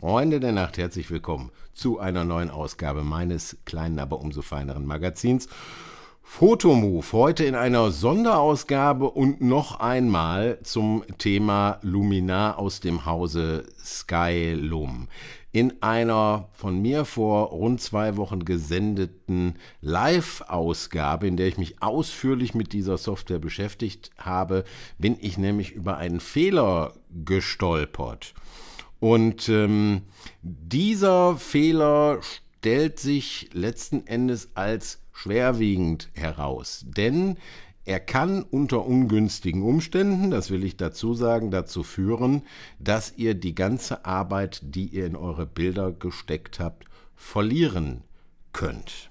Freunde der Nacht, herzlich willkommen zu einer neuen Ausgabe meines kleinen, aber umso feineren Magazins. Fotomove heute in einer Sonderausgabe und noch einmal zum Thema Luminar aus dem Hause Skylum. In einer von mir vor rund zwei Wochen gesendeten Live-Ausgabe, in der ich mich ausführlich mit dieser Software beschäftigt habe, bin ich nämlich über einen Fehler gestolpert. Und ähm, dieser Fehler stellt sich letzten Endes als schwerwiegend heraus, denn er kann unter ungünstigen Umständen, das will ich dazu sagen, dazu führen, dass ihr die ganze Arbeit, die ihr in eure Bilder gesteckt habt, verlieren könnt.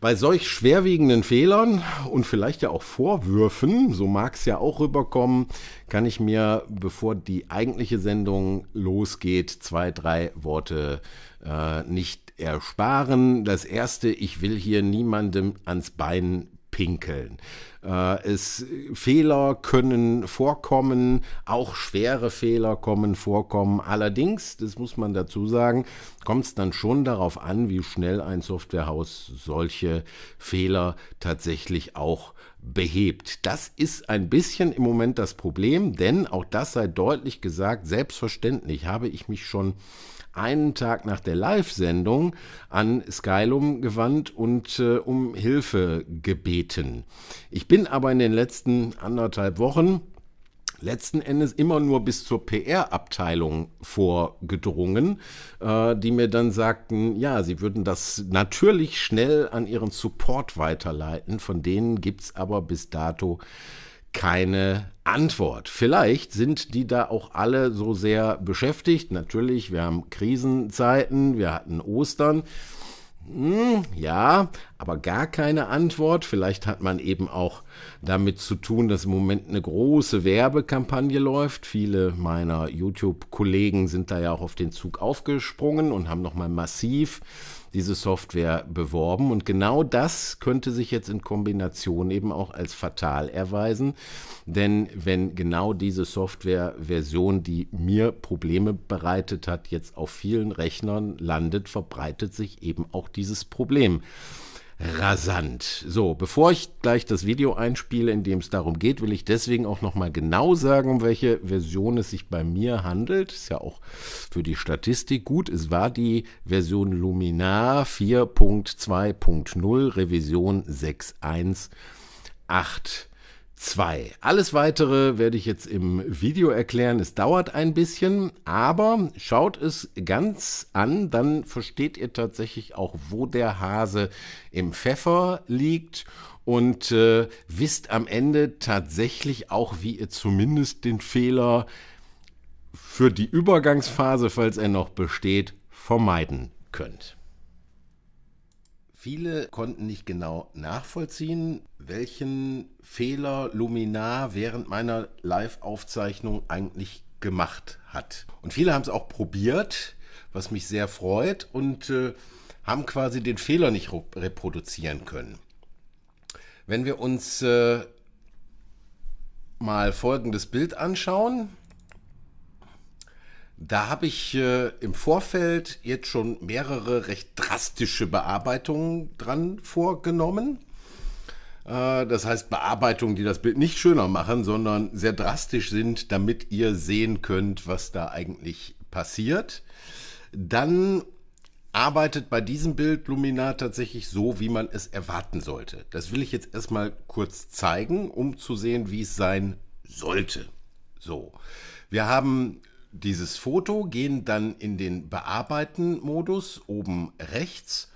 Bei solch schwerwiegenden Fehlern und vielleicht ja auch Vorwürfen, so mag es ja auch rüberkommen, kann ich mir, bevor die eigentliche Sendung losgeht, zwei, drei Worte äh, nicht ersparen. Das erste, ich will hier niemandem ans Bein pinkeln. Äh, es, Fehler können vorkommen, auch schwere Fehler kommen vorkommen. Allerdings, das muss man dazu sagen, kommt es dann schon darauf an, wie schnell ein Softwarehaus solche Fehler tatsächlich auch behebt. Das ist ein bisschen im Moment das Problem, denn auch das sei deutlich gesagt, selbstverständlich habe ich mich schon einen Tag nach der Live-Sendung an Skylum gewandt und äh, um Hilfe gebeten. Ich bin aber in den letzten anderthalb Wochen letzten Endes immer nur bis zur PR-Abteilung vorgedrungen, äh, die mir dann sagten, ja, sie würden das natürlich schnell an ihren Support weiterleiten, von denen gibt es aber bis dato keine Antwort. Vielleicht sind die da auch alle so sehr beschäftigt. Natürlich, wir haben Krisenzeiten, wir hatten Ostern. Hm, ja, aber gar keine Antwort. Vielleicht hat man eben auch damit zu tun, dass im Moment eine große Werbekampagne läuft. Viele meiner YouTube-Kollegen sind da ja auch auf den Zug aufgesprungen und haben nochmal massiv diese Software beworben. Und genau das könnte sich jetzt in Kombination eben auch als fatal erweisen. Denn wenn genau diese Softwareversion, die mir Probleme bereitet hat, jetzt auf vielen Rechnern landet, verbreitet sich eben auch dieses Problem rasant. So, bevor ich gleich das Video einspiele, in dem es darum geht, will ich deswegen auch nochmal genau sagen, um welche Version es sich bei mir handelt. Ist ja auch für die Statistik gut. Es war die Version Luminar 4.2.0 Revision 6.1.8. 2. Alles weitere werde ich jetzt im Video erklären. Es dauert ein bisschen, aber schaut es ganz an, dann versteht ihr tatsächlich auch, wo der Hase im Pfeffer liegt und äh, wisst am Ende tatsächlich auch, wie ihr zumindest den Fehler für die Übergangsphase, falls er noch besteht, vermeiden könnt. Viele konnten nicht genau nachvollziehen, welchen Fehler Luminar während meiner Live-Aufzeichnung eigentlich gemacht hat. Und viele haben es auch probiert, was mich sehr freut, und äh, haben quasi den Fehler nicht reproduzieren können. Wenn wir uns äh, mal folgendes Bild anschauen, da habe ich äh, im Vorfeld jetzt schon mehrere recht drastische Bearbeitungen dran vorgenommen. Äh, das heißt Bearbeitungen, die das Bild nicht schöner machen, sondern sehr drastisch sind, damit ihr sehen könnt, was da eigentlich passiert. Dann arbeitet bei diesem Bild Luminar tatsächlich so, wie man es erwarten sollte. Das will ich jetzt erstmal kurz zeigen, um zu sehen, wie es sein sollte. So, wir haben dieses Foto, gehen dann in den Bearbeiten-Modus oben rechts.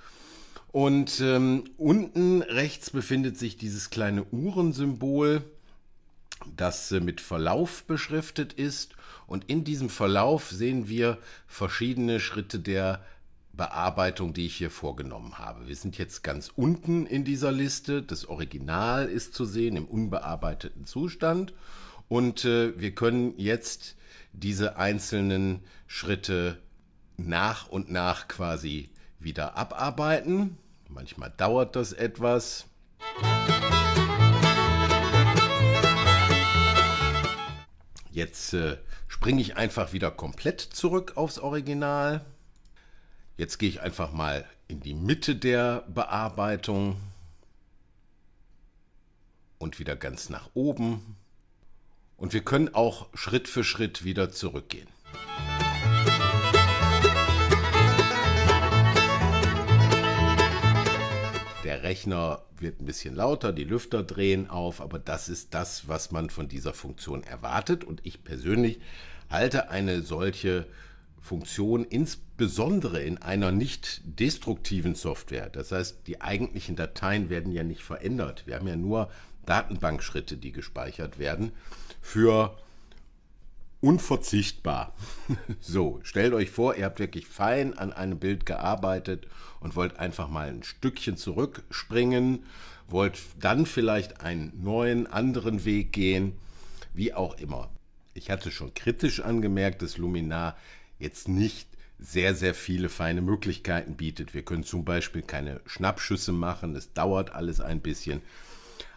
Und ähm, unten rechts befindet sich dieses kleine Uhrensymbol, das äh, mit Verlauf beschriftet ist. Und in diesem Verlauf sehen wir verschiedene Schritte der Bearbeitung, die ich hier vorgenommen habe. Wir sind jetzt ganz unten in dieser Liste. Das Original ist zu sehen im unbearbeiteten Zustand. Und äh, wir können jetzt diese einzelnen Schritte nach und nach quasi wieder abarbeiten. Manchmal dauert das etwas. Jetzt äh, springe ich einfach wieder komplett zurück aufs Original. Jetzt gehe ich einfach mal in die Mitte der Bearbeitung und wieder ganz nach oben. Und wir können auch Schritt für Schritt wieder zurückgehen. Der Rechner wird ein bisschen lauter, die Lüfter drehen auf, aber das ist das, was man von dieser Funktion erwartet. Und ich persönlich halte eine solche Funktion insbesondere in einer nicht destruktiven Software. Das heißt, die eigentlichen Dateien werden ja nicht verändert. Wir haben ja nur Datenbankschritte, die gespeichert werden für unverzichtbar. so, stellt euch vor, ihr habt wirklich fein an einem Bild gearbeitet und wollt einfach mal ein Stückchen zurückspringen, wollt dann vielleicht einen neuen, anderen Weg gehen, wie auch immer. Ich hatte schon kritisch angemerkt, dass Luminar jetzt nicht sehr, sehr viele feine Möglichkeiten bietet. Wir können zum Beispiel keine Schnappschüsse machen, es dauert alles ein bisschen.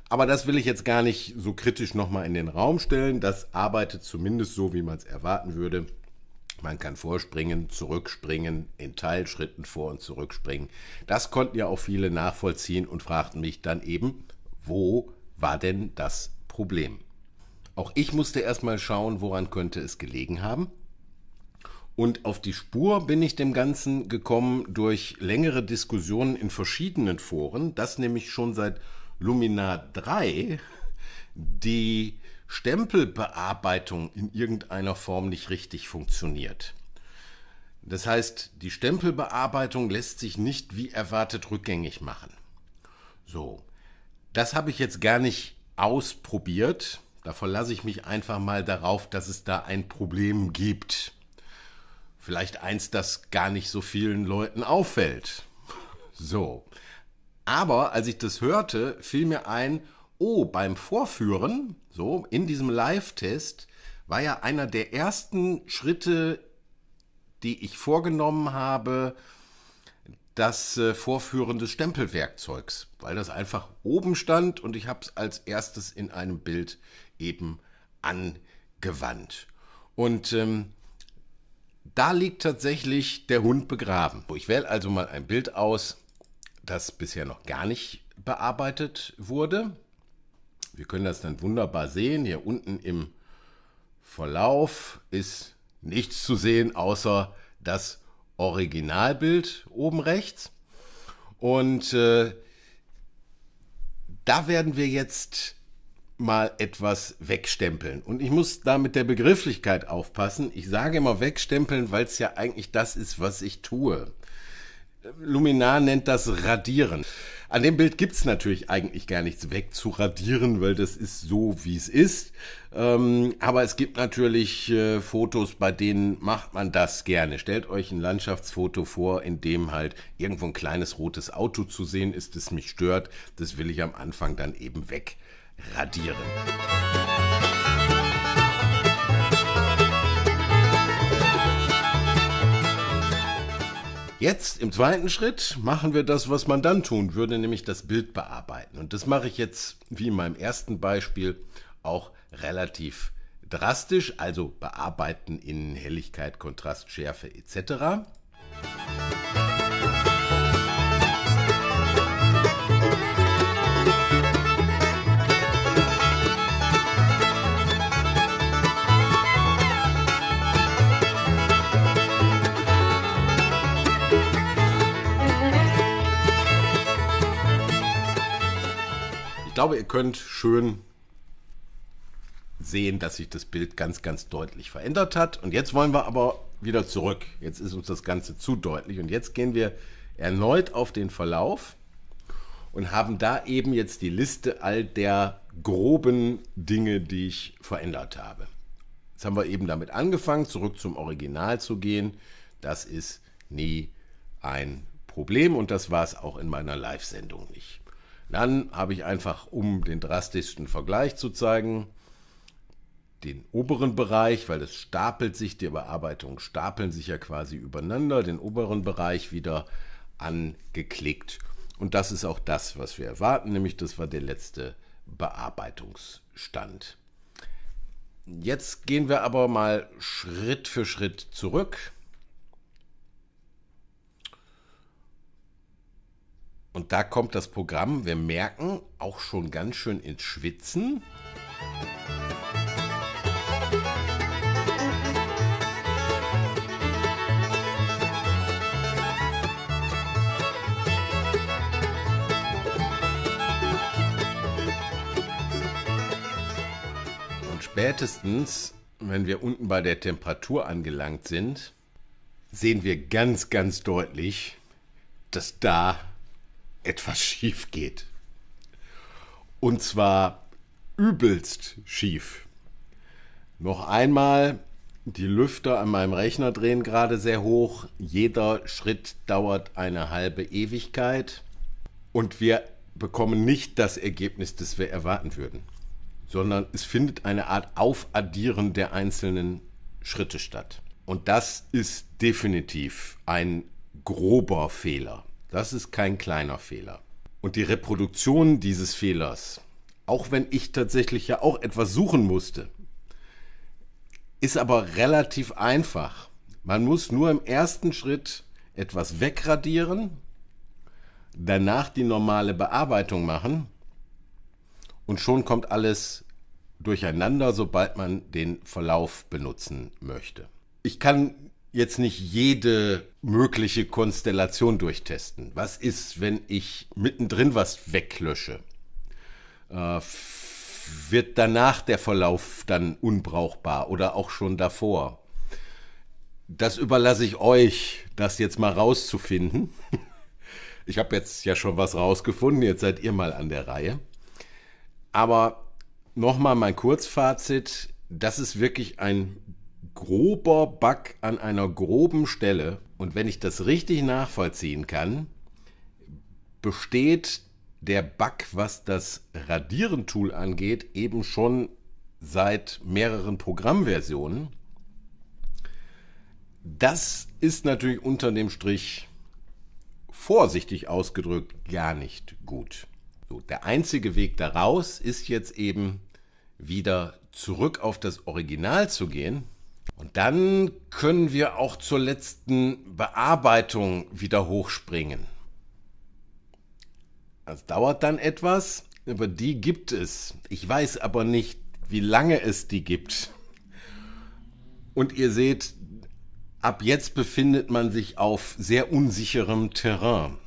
Aber das will ich jetzt gar nicht so kritisch nochmal in den Raum stellen. Das arbeitet zumindest so, wie man es erwarten würde. Man kann vorspringen, zurückspringen, in Teilschritten vor und zurückspringen. Das konnten ja auch viele nachvollziehen und fragten mich dann eben, wo war denn das Problem? Auch ich musste erstmal schauen, woran könnte es gelegen haben. Und auf die Spur bin ich dem Ganzen gekommen durch längere Diskussionen in verschiedenen Foren, das nämlich schon seit Lumina 3 die Stempelbearbeitung in irgendeiner Form nicht richtig funktioniert. Das heißt, die Stempelbearbeitung lässt sich nicht wie erwartet rückgängig machen. So, das habe ich jetzt gar nicht ausprobiert. Da verlasse ich mich einfach mal darauf, dass es da ein Problem gibt. Vielleicht eins, das gar nicht so vielen Leuten auffällt. So, aber als ich das hörte, fiel mir ein, oh, beim Vorführen, so in diesem Live-Test, war ja einer der ersten Schritte, die ich vorgenommen habe, das äh, Vorführen des Stempelwerkzeugs, weil das einfach oben stand und ich habe es als erstes in einem Bild eben angewandt. Und ähm, da liegt tatsächlich der Hund begraben. Ich wähle also mal ein Bild aus, das bisher noch gar nicht bearbeitet wurde. Wir können das dann wunderbar sehen. Hier unten im Verlauf ist nichts zu sehen, außer das Originalbild oben rechts. Und äh, da werden wir jetzt mal etwas wegstempeln. Und ich muss da mit der Begrifflichkeit aufpassen. Ich sage immer wegstempeln, weil es ja eigentlich das ist, was ich tue. Luminar nennt das Radieren. An dem Bild gibt es natürlich eigentlich gar nichts wegzuradieren, weil das ist so, wie es ist. Ähm, aber es gibt natürlich äh, Fotos, bei denen macht man das gerne. Stellt euch ein Landschaftsfoto vor, in dem halt irgendwo ein kleines rotes Auto zu sehen ist, das mich stört. Das will ich am Anfang dann eben wegradieren. Jetzt im zweiten Schritt machen wir das, was man dann tun würde, nämlich das Bild bearbeiten. Und das mache ich jetzt, wie in meinem ersten Beispiel, auch relativ drastisch, also bearbeiten in Helligkeit, Kontrast, Schärfe etc. glaube, ihr könnt schön sehen, dass sich das Bild ganz, ganz deutlich verändert hat. Und jetzt wollen wir aber wieder zurück. Jetzt ist uns das Ganze zu deutlich. Und jetzt gehen wir erneut auf den Verlauf und haben da eben jetzt die Liste all der groben Dinge, die ich verändert habe. Jetzt haben wir eben damit angefangen, zurück zum Original zu gehen. Das ist nie ein Problem und das war es auch in meiner Live-Sendung nicht. Dann habe ich einfach, um den drastischsten Vergleich zu zeigen, den oberen Bereich, weil es stapelt sich, die Bearbeitungen stapeln sich ja quasi übereinander, den oberen Bereich wieder angeklickt. Und das ist auch das, was wir erwarten, nämlich das war der letzte Bearbeitungsstand. Jetzt gehen wir aber mal Schritt für Schritt zurück Und da kommt das Programm, wir merken, auch schon ganz schön ins Schwitzen. Und spätestens, wenn wir unten bei der Temperatur angelangt sind, sehen wir ganz, ganz deutlich, dass da etwas schief geht. Und zwar übelst schief. Noch einmal, die Lüfter an meinem Rechner drehen gerade sehr hoch. Jeder Schritt dauert eine halbe Ewigkeit. Und wir bekommen nicht das Ergebnis, das wir erwarten würden, sondern es findet eine Art Aufaddieren der einzelnen Schritte statt. Und das ist definitiv ein grober Fehler. Das ist kein kleiner Fehler. Und die Reproduktion dieses Fehlers, auch wenn ich tatsächlich ja auch etwas suchen musste, ist aber relativ einfach. Man muss nur im ersten Schritt etwas wegradieren, danach die normale Bearbeitung machen und schon kommt alles durcheinander, sobald man den Verlauf benutzen möchte. Ich kann jetzt nicht jede mögliche Konstellation durchtesten. Was ist, wenn ich mittendrin was weglösche? Äh, wird danach der Verlauf dann unbrauchbar oder auch schon davor? Das überlasse ich euch, das jetzt mal rauszufinden. Ich habe jetzt ja schon was rausgefunden, jetzt seid ihr mal an der Reihe. Aber nochmal mein Kurzfazit, das ist wirklich ein grober Bug an einer groben Stelle. Und wenn ich das richtig nachvollziehen kann, besteht der Bug, was das Radieren-Tool angeht, eben schon seit mehreren Programmversionen. Das ist natürlich unter dem Strich vorsichtig ausgedrückt gar nicht gut. So, der einzige Weg daraus ist jetzt eben wieder zurück auf das Original zu gehen und dann können wir auch zur letzten Bearbeitung wieder hochspringen. Das dauert dann etwas, aber die gibt es. Ich weiß aber nicht, wie lange es die gibt. Und ihr seht, ab jetzt befindet man sich auf sehr unsicherem Terrain.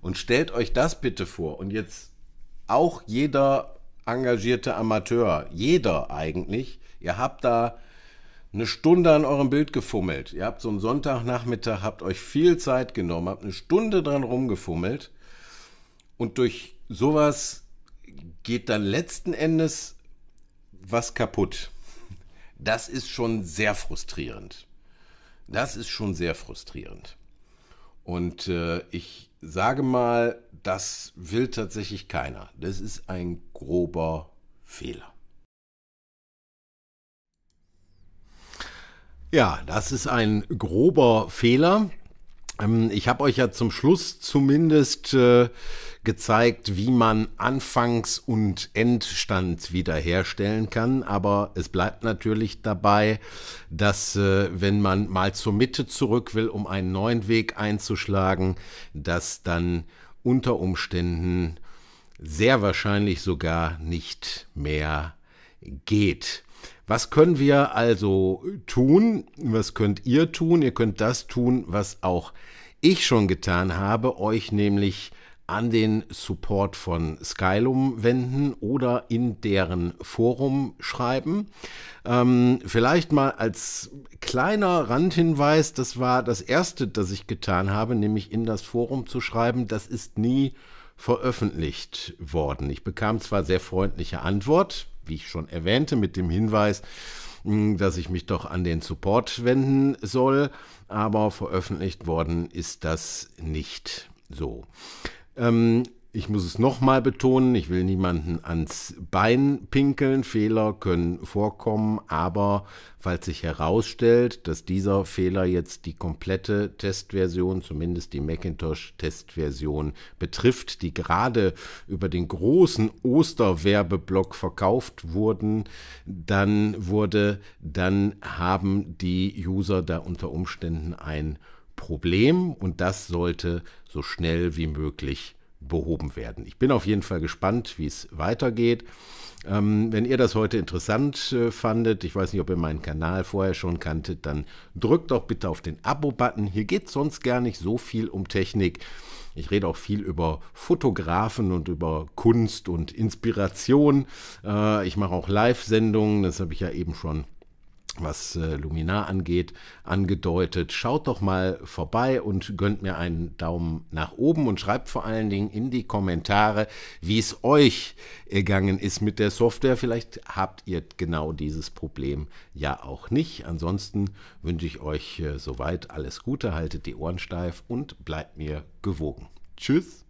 Und stellt euch das bitte vor. Und jetzt auch jeder engagierte Amateur, jeder eigentlich, ihr habt da eine Stunde an eurem Bild gefummelt. Ihr habt so einen Sonntagnachmittag, habt euch viel Zeit genommen, habt eine Stunde dran rumgefummelt. Und durch sowas geht dann letzten Endes was kaputt. Das ist schon sehr frustrierend. Das ist schon sehr frustrierend. Und äh, ich sage mal, das will tatsächlich keiner. Das ist ein grober Fehler. Ja, das ist ein grober Fehler. Ähm, ich habe euch ja zum Schluss zumindest äh, gezeigt, wie man Anfangs- und Endstand wiederherstellen kann. Aber es bleibt natürlich dabei, dass äh, wenn man mal zur Mitte zurück will, um einen neuen Weg einzuschlagen, dass dann unter Umständen sehr wahrscheinlich sogar nicht mehr geht. Was können wir also tun? Was könnt ihr tun? Ihr könnt das tun, was auch ich schon getan habe, euch nämlich an den Support von Skylum wenden oder in deren Forum schreiben. Ähm, vielleicht mal als kleiner Randhinweis, das war das Erste, das ich getan habe, nämlich in das Forum zu schreiben. Das ist nie veröffentlicht worden. Ich bekam zwar sehr freundliche Antwort, wie ich schon erwähnte, mit dem Hinweis, hm, dass ich mich doch an den Support wenden soll, aber veröffentlicht worden ist das nicht so. Ähm, ich muss es nochmal betonen, ich will niemanden ans Bein pinkeln, Fehler können vorkommen, aber falls sich herausstellt, dass dieser Fehler jetzt die komplette Testversion, zumindest die Macintosh-Testversion betrifft, die gerade über den großen Osterwerbeblock verkauft wurden, dann wurde, dann haben die User da unter Umständen ein Problem und das sollte so schnell wie möglich behoben werden. Ich bin auf jeden Fall gespannt, wie es weitergeht. Ähm, wenn ihr das heute interessant äh, fandet, ich weiß nicht, ob ihr meinen Kanal vorher schon kanntet, dann drückt doch bitte auf den Abo-Button. Hier geht sonst gar nicht so viel um Technik. Ich rede auch viel über Fotografen und über Kunst und Inspiration. Äh, ich mache auch Live-Sendungen, das habe ich ja eben schon was äh, Luminar angeht, angedeutet. Schaut doch mal vorbei und gönnt mir einen Daumen nach oben und schreibt vor allen Dingen in die Kommentare, wie es euch ergangen ist mit der Software. Vielleicht habt ihr genau dieses Problem ja auch nicht. Ansonsten wünsche ich euch äh, soweit alles Gute, haltet die Ohren steif und bleibt mir gewogen. Tschüss.